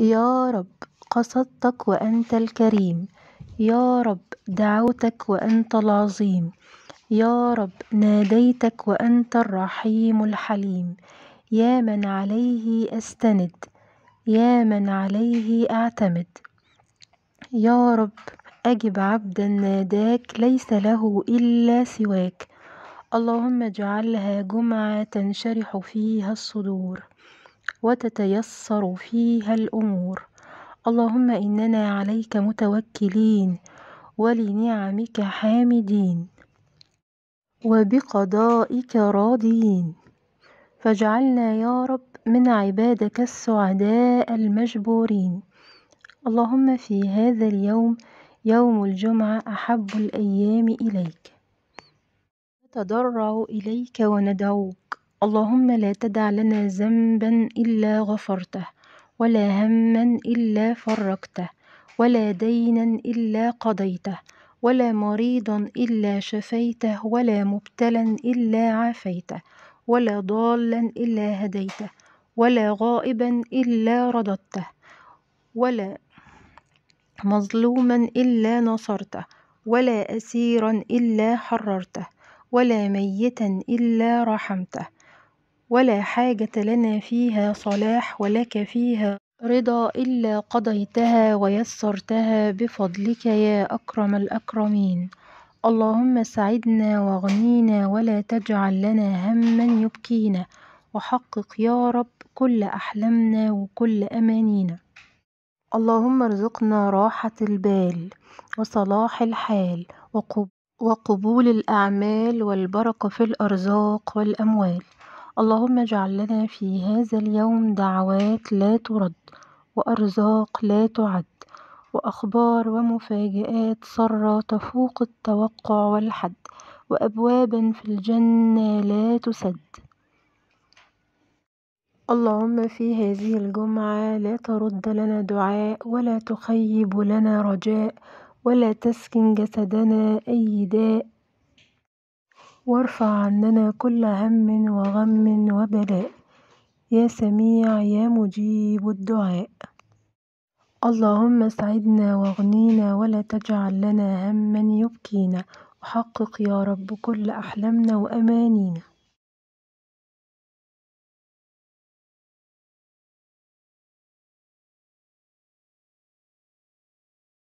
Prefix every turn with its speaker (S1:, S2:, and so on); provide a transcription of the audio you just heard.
S1: يا رب قصدتك وأنت الكريم يا رب دعوتك وأنت العظيم يا رب ناديتك وأنت الرحيم الحليم يا من عليه أستند يا من عليه أعتمد يا رب أجب عبدا ناداك ليس له إلا سواك اللهم اجعلها جمعة تنشرح فيها الصدور وتتيسر فيها الأمور اللهم إننا عليك متوكلين ولنعمك حامدين وبقضائك راضين فاجعلنا يا رب من عبادك السعداء المجبورين اللهم في هذا اليوم يوم الجمعة أحب الأيام إليك نتضرع إليك وندعوك اللهم لا تدع لنا ذنبا إلا غفرته ولا هما إلا فرجته ولا دينا إلا قضيته ولا مريضا إلا شفيته ولا مبتلا إلا عافيته ولا ضالا إلا هديته ولا غائبا إلا رددته ولا مظلوما إلا نصرته ولا أسيرا إلا حررته ولا ميتا إلا رحمته ولا حاجة لنا فيها صلاح ولك فيها رضا إلا قضيتها ويسرتها بفضلك يا أكرم الأكرمين اللهم سعدنا واغنينا ولا تجعل لنا هما يبكينا وحقق يا رب كل أحلامنا وكل أمانينا اللهم ارزقنا راحة البال وصلاح الحال وقبول الأعمال والبركة في الأرزاق والأموال اللهم اجعل لنا في هذا اليوم دعوات لا ترد وأرزاق لا تعد وأخبار ومفاجآت سارة تفوق التوقع والحد وأبوابا في الجنة لا تسد اللهم في هذه الجمعة لا ترد لنا دعاء ولا تخيب لنا رجاء ولا تسكن جسدنا أي داء وارفع عننا كل هم وغم وبلاء يا سميع يا مجيب الدعاء اللهم اسعدنا واغنينا ولا تجعل لنا هما يبكينا وحقق يا رب كل أحلامنا وأمانينا